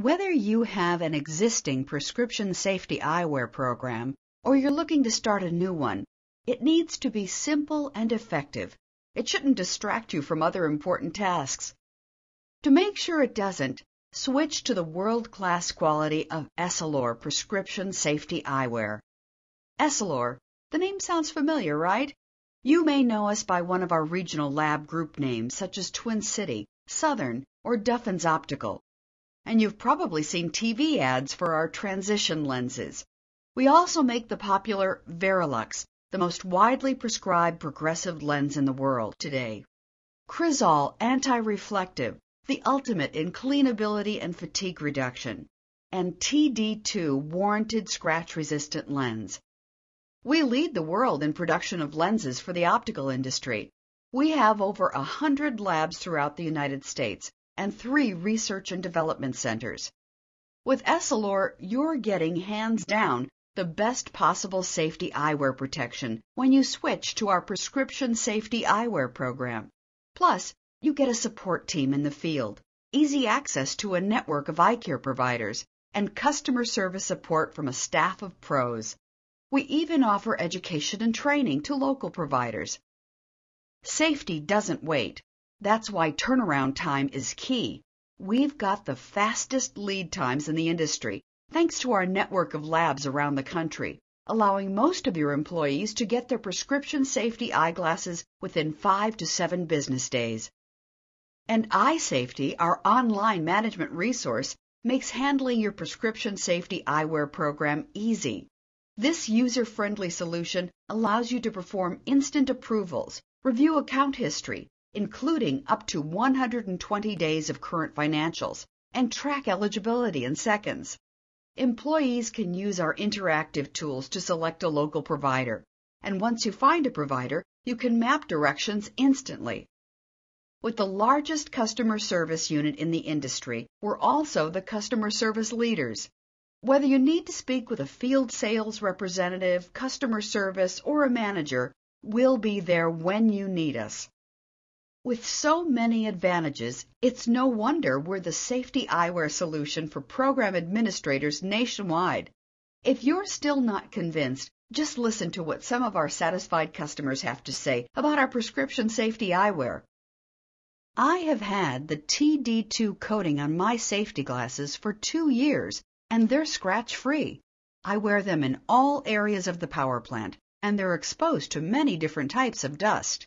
Whether you have an existing prescription safety eyewear program or you're looking to start a new one, it needs to be simple and effective. It shouldn't distract you from other important tasks. To make sure it doesn't, switch to the world-class quality of Essilor prescription safety eyewear. Essilor, the name sounds familiar, right? You may know us by one of our regional lab group names such as Twin City, Southern, or Duffins Optical and you've probably seen TV ads for our transition lenses. We also make the popular Verilux, the most widely prescribed progressive lens in the world today. Crizal anti-reflective, the ultimate in cleanability and fatigue reduction, and TD2 warranted scratch-resistant lens. We lead the world in production of lenses for the optical industry. We have over a hundred labs throughout the United States, and three research and development centers. With Essilor, you're getting hands down the best possible safety eyewear protection when you switch to our prescription safety eyewear program. Plus, you get a support team in the field, easy access to a network of eye care providers, and customer service support from a staff of pros. We even offer education and training to local providers. Safety doesn't wait. That's why turnaround time is key. We've got the fastest lead times in the industry, thanks to our network of labs around the country, allowing most of your employees to get their prescription safety eyeglasses within five to seven business days. And Eye Safety, our online management resource, makes handling your prescription safety eyewear program easy. This user-friendly solution allows you to perform instant approvals, review account history, including up to 120 days of current financials, and track eligibility in seconds. Employees can use our interactive tools to select a local provider, and once you find a provider, you can map directions instantly. With the largest customer service unit in the industry, we're also the customer service leaders. Whether you need to speak with a field sales representative, customer service, or a manager, we'll be there when you need us. With so many advantages, it's no wonder we're the safety eyewear solution for program administrators nationwide. If you're still not convinced, just listen to what some of our satisfied customers have to say about our prescription safety eyewear. I have had the TD2 coating on my safety glasses for two years, and they're scratch free. I wear them in all areas of the power plant, and they're exposed to many different types of dust.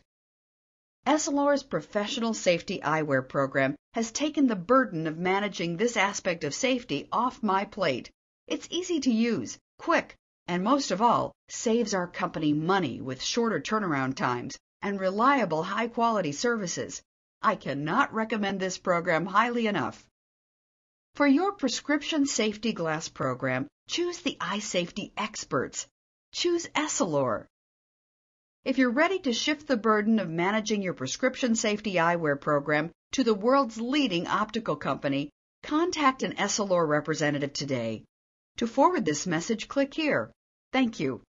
Essilor's professional safety eyewear program has taken the burden of managing this aspect of safety off my plate. It's easy to use, quick, and most of all, saves our company money with shorter turnaround times and reliable high quality services. I cannot recommend this program highly enough. For your prescription safety glass program, choose the eye safety experts. Choose Essilor. If you're ready to shift the burden of managing your prescription safety eyewear program to the world's leading optical company, contact an Essilor representative today. To forward this message, click here. Thank you.